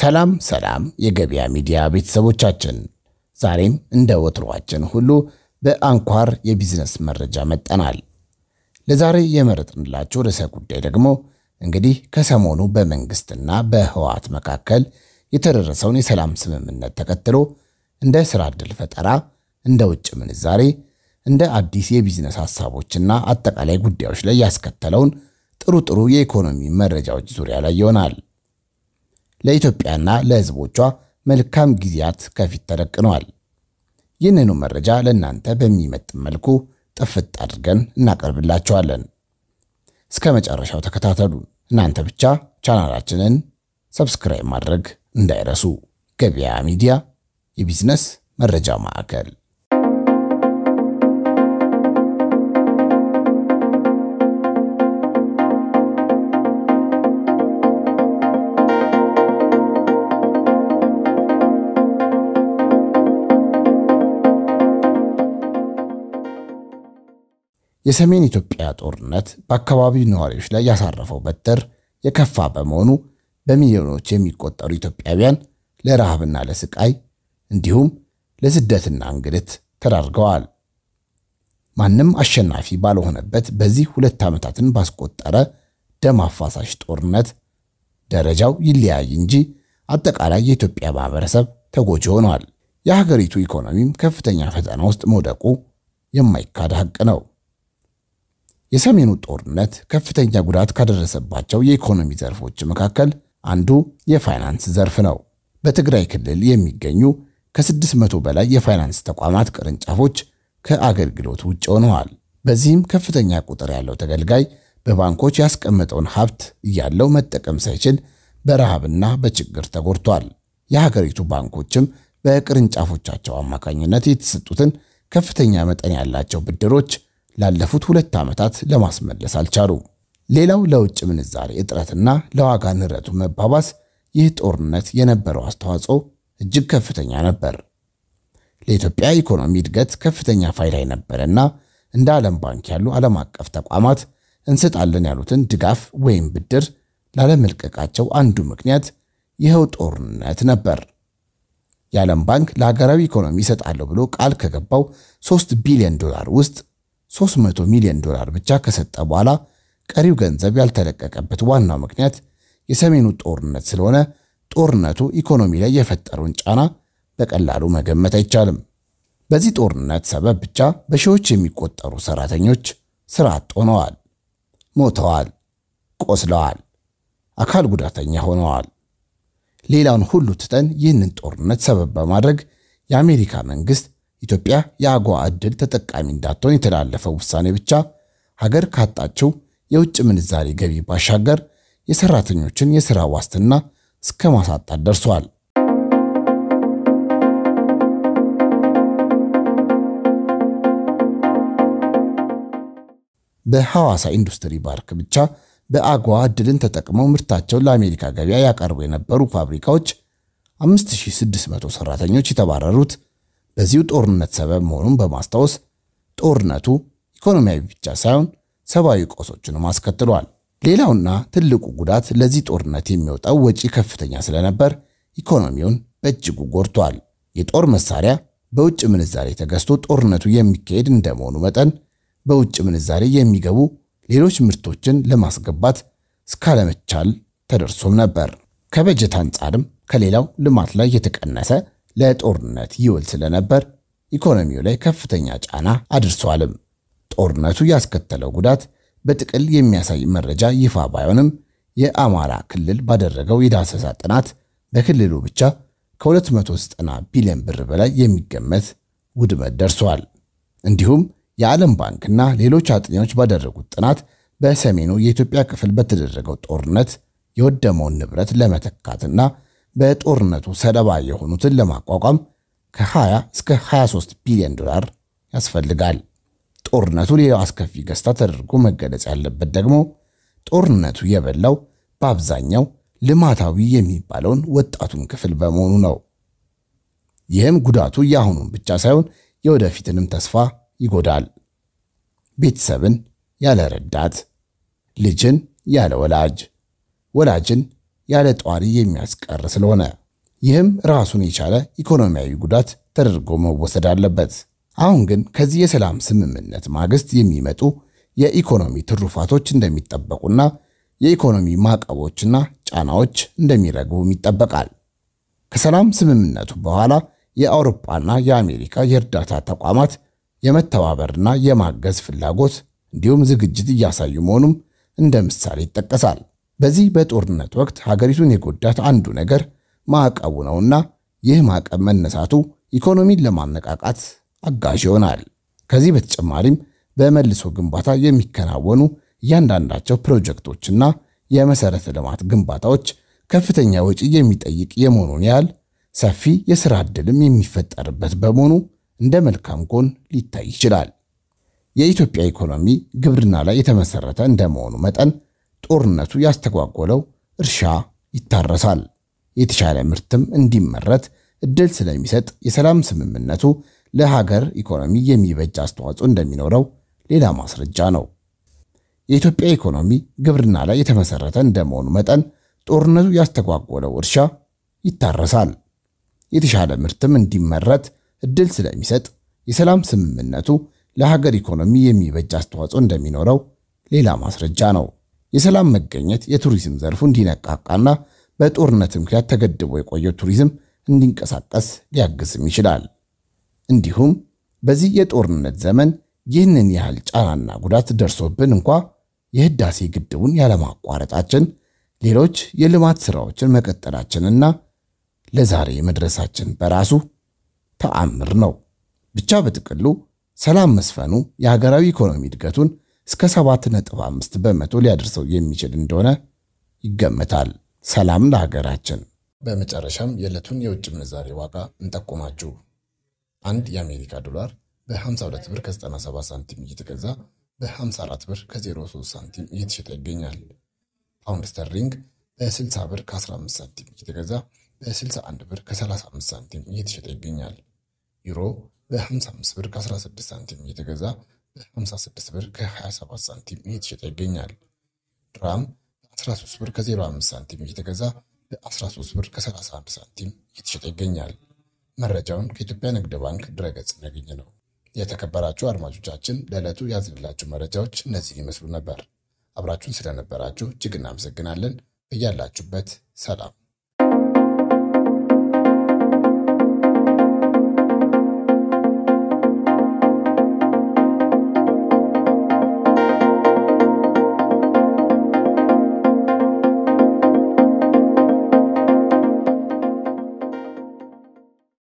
ሰላም ሰላም የገበያ ሚዲያ ቤተሰቦቻችን፣ ዛሬም እንደ ወትሯችን ሁሉ በአንኳር የቢዝነስ መረጃ መጠናል። ለዛሬ የመረጥንላችሁ ርዕሰ ጉዳይ ደግሞ እንግዲህ ከሰሞኑ በመንግስትና በህወሓት መካከል የተደረሰውን የሰላም ስምምነት ተከትሎ እንደ ስራ ዕድል ፈጠራ፣ እንደ ውጭ ምንዛሬ፣ እንደ አዲስ የቢዝነስ ሐሳቦችና አጠቃላይ ጉዳዮች ላይ ያስከተለውን ጥሩ ጥሩ የኢኮኖሚ መረጃዎች ዙሪያ ላይ ይሆናል። ለኢትዮጵያና ለሕዝቦቿ መልካም ጊዜያት ከፊት ተደቅነዋል። ይህንኑ መረጃ ለእናንተ በሚመጥን መልኩ ጥፍት አድርገን እናቀርብላችኋለን። እስከ መጨረሻው ተከታተሉ። እናንተ ብቻ ቻናላችንን ሰብስክራይብ ማድረግ እንዳይረሱ። ገበያ ሚዲያ የቢዝነስ መረጃ ማዕከል የሰሜን ኢትዮጵያ ጦርነት በአካባቢው ነዋሪዎች ላይ ያሳረፈው በትር የከፋ በመሆኑ በሚሊዮኖች የሚቆጠሩ ኢትዮጵያውያን ለረሃብና ለስቃይ እንዲሁም ለስደትና እንግልት ተዳርገዋል። ማንም አሸናፊ ባልሆነበት በዚህ ሁለት ዓመታትን ባስቆጠረ ደም አፋሳሽ ጦርነት ደረጃው ይለያይ እንጂ አጠቃላይ የኢትዮጵያ ማህበረሰብ ተጎጂ ሆኗል። የሀገሪቱ ኢኮኖሚም ከፍተኛ ፈተና ውስጥ መውደቁ የማይካድ ሀቅ ነው። የሰሜኑ ጦርነት ከፍተኛ ጉዳት ካደረሰባቸው የኢኮኖሚ ዘርፎች መካከል አንዱ የፋይናንስ ዘርፍ ነው። በትግራይ ክልል የሚገኙ ከ600 በላይ የፋይናንስ ተቋማት ቅርንጫፎች ከአገልግሎት ውጭ ሆነዋል። በዚህም ከፍተኛ ቁጥር ያለው ተገልጋይ በባንኮች ያስቀመጠውን ሀብት እያለው መጠቀም ሳይችል በረሃብና በችግር ተጎድቷል። የሀገሪቱ ባንኮችም በቅርንጫፎቻቸው አማካኝነት የተሰጡትን ከፍተኛ መጠን ያላቸው ብድሮች ላለፉት ሁለት ዓመታት ለማስመለስ አልቻሉም። ሌላው ለውጭ ምንዛሬ እጥረትና ለዋጋ ንረቱ መባባስ ይህ ጦርነት የነበረው አስተዋጽኦ እጅግ ከፍተኛ ነበር። ለኢትዮጵያ ኢኮኖሚ እድገት ከፍተኛ ፋይዳ የነበረና እንደ ዓለም ባንክ ያሉ ዓለም አቀፍ ተቋማት እንሰጣለን ያሉትን ድጋፍ ወይም ብድር ላለመልቀቃቸው አንዱ ምክንያት ይኸው ጦርነት ነበር። የዓለም ባንክ ለሀገራዊ ኢኮኖሚ ይሰጣለሁ ብሎ ቃል ከገባው 3 ቢሊዮን ዶላር ውስጥ 300 ሚሊዮን ዶላር ብቻ ከሰጠ በኋላ ቀሪው ገንዘብ ያልተለቀቀበት ዋናው ምክንያት የሰሜኑ ጦርነት ስለሆነ ጦርነቱ ኢኮኖሚ ላይ የፈጠረውን ጫና በቀላሉ መገመት አይቻልም። በዚህ ጦርነት ሰበብ ብቻ በሺዎች የሚቆጠሩ ሰራተኞች ስራ አጥ ሆነዋል፣ ሞተዋል፣ ቆስለዋል፣ አካል ጉዳተኛ ሆነዋል። ሌላውን ሁሉ ትተን ይህንን ጦርነት ሰበብ በማድረግ የአሜሪካ መንግስት ኢትዮጵያ የአጎዋ ዕድል ተጠቃሚ እንዳትሆን የተላለፈው ውሳኔ ብቻ ሀገር ካጣችው የውጭ ምንዛሬ ገቢ ባሻገር የሰራተኞችን የሥራ ዋስትና እስከ ማሳጣት ደርሷል። በሐዋሳ ኢንዱስትሪ ፓርክ ብቻ በአጎዋ ዕድልን ተጠቅመው ምርታቸውን ለአሜሪካ ገበያ ያቀርቡ የነበሩ ፋብሪካዎች 5600 ሰራተኞች የተባረሩት በዚሁ ጦርነት ሰበብ መሆኑን በማስታወስ ጦርነቱ ኢኮኖሚያዊ ብቻ ሳይሆን ሰብአዊ ቀውሶችንም አስከትሏል። ሌላውና ትልቁ ጉዳት ለዚህ ጦርነት የሚወጣው ወጪ ከፍተኛ ስለነበር ኢኮኖሚውን በእጅጉ ጎድቷል። የጦር መሳሪያ በውጭ ምንዛሬ ተገዝቶ ጦርነቱ የሚካሄድ እንደመሆኑ መጠን በውጭ ምንዛሬ የሚገቡ ሌሎች ምርቶችን ለማስገባት እስካለመቻል ተደርሶም ነበር። ከበጀት አንጻርም ከሌላው ልማት ላይ የተቀነሰ ለጦርነት ይውል ስለነበር ኢኮኖሚው ላይ ከፍተኛ ጫና አድርሷልም። ጦርነቱ ያስከተለው ጉዳት በጥቅል የሚያሳይ መረጃ ይፋ ባይሆንም የአማራ ክልል ባደረገው የዳሰሳ ጥናት በክልሉ ብቻ ከ290 ቢሊዮን ብር በላይ የሚገመት ውድመት ደርሷል። እንዲሁም የዓለም ባንክና ሌሎች አጥኚዎች ባደረጉት ጥናት በሰሜኑ የኢትዮጵያ ክፍል በተደረገው ጦርነት የወደመውን ንብረት ለመተካትና በጦርነቱ ሰለባ የሆኑትን ለማቋቋም ከ20 እስከ 23 ቢሊዮን ዶላር ያስፈልጋል። ጦርነቱ ሌላው አስከፊ ገጽታ ተደርጎ መገለጽ ያለበት ደግሞ ጦርነቱ የበላው በአብዛኛው ልማታዊ የሚባለውን ወጣቱን ክፍል በመሆኑ ነው። ይህም ጉዳቱ የአሁኑን ብቻ ሳይሆን የወደፊትንም ተስፋ ይጎዳል። ቤተሰብን ያለ ረዳት፣ ልጅን ያለ ወላጅ፣ ወላጅን ያለ ጧሪ የሚያስቀር ስለሆነ ይህም ራሱን የቻለ ኢኮኖሚያዊ ጉዳት ተደርጎ መወሰድ አለበት። አሁን ግን ከዚህ የሰላም ስምምነት ማግስት የሚመጡ የኢኮኖሚ ትሩፋቶች እንደሚጠበቁና የኢኮኖሚ ማዕቀቦችና ጫናዎች እንደሚረግቡም ይጠበቃል። ከሰላም ስምምነቱ በኋላ የአውሮፓና የአሜሪካ የእርዳታ ተቋማት የመተባበርና የማገዝ ፍላጎት እንዲሁም ዝግጅት እያሳዩ መሆኑም እንደ ምሳሌ ይጠቀሳል። በዚህ በጦርነት ወቅት ሀገሪቱን የጎዳት አንዱ ነገር ማዕቀቡ ነውና ይህ ማዕቀብ መነሳቱ ኢኮኖሚን ለማነቃቃት አጋዥ ይሆናል። ከዚህ በተጨማሪም በመልሶ ግንባታ የሚከናወኑ እያንዳንዳቸው ፕሮጀክቶችና የመሰረተ ልማት ግንባታዎች ከፍተኛ ወጪ የሚጠይቅ የመሆኑን ያህል ሰፊ የሥራ ዕድልም የሚፈጠርበት በመሆኑ እንደ መልካም ጎን ሊታይ ይችላል። የኢትዮጵያ ኢኮኖሚ ግብርና ላይ የተመሰረተ እንደመሆኑ መጠን ጦርነቱ ያስተጓጎለው እርሻ ይታረሳል። የተሻለ ምርትም እንዲመረት እድል ስለሚሰጥ የሰላም ስምምነቱ ለሀገር ኢኮኖሚ የሚበጅ አስተዋጽኦ እንደሚኖረው ሌላ ማስረጃ ነው። የኢትዮጵያ ኢኮኖሚ ግብርና ላይ የተመሰረተ እንደመሆኑ መጠን ጦርነቱ ያስተጓጎለው እርሻ ይታረሳል። የተሻለ ምርትም እንዲመረት እድል ስለሚሰጥ የሰላም ስምምነቱ ለሀገር ኢኮኖሚ የሚበጅ አስተዋጽኦ እንደሚኖረው ሌላ ማስረጃ ነው። የሰላም መገኘት የቱሪዝም ዘርፉ እንዲነቃቃና በጦርነት ምክንያት ተገድቦ የቆየው ቱሪዝም እንዲንቀሳቀስ ሊያግዝም ይችላል። እንዲሁም በዚህ የጦርነት ዘመን ይህንን ያህል ጫናና ጉዳት ደርሶብን እንኳ የህዳሴ ግድቡን ያለማቋረጣችን ሌሎች የልማት ሥራዎችን መቀጠላችንና ለዛሬ መድረሳችን በራሱ ተአምር ነው። ብቻ በጥቅሉ ሰላም መስፈኑ የሀገራዊ ኢኮኖሚ እድገቱን እስከ 7.5 በመቶ ሊያደርሰው የሚችል እንደሆነ ይገመታል። ሰላም ለሀገራችን። በመጨረሻም የዕለቱን የውጭ ምንዛሬ ዋጋ እንጠቁማችሁ። አንድ የአሜሪካ ዶላር በ52 ብር ከ97 ሳንቲም እየተገዛ በ54 ብር ከ03 ሳንቲም እየተሸጠ ይገኛል። ፓውንድ ስተርሊንግ በ60 ብር ከ15 ሳንቲም እየተገዛ በ61 ብር ከ35 ሳንቲም እየተሸጠ ይገኛል። ዩሮ በ55 ብር ከ16 ሳንቲም እየተገዛ በ56 ብር ከ27 ሳንቲም እየተሸጠ ይገኛል። ድራም በ13 ብር ከ05 ሳንቲም እየተገዛ በ13 ብር ከ31 ሳንቲም እየተሸጠ ይገኛል። መረጃውን ከኢትዮጵያ ንግድ ባንክ ድረገጽ ያገኘ ነው። የተከበራችሁ አድማጮቻችን ለዕለቱ ያዝንላችሁ መረጃዎች እነዚህን ይመስሉ ነበር። አብራችሁን ስለነበራችሁ እጅግ እናመሰግናለን። እያላችሁበት ሰላም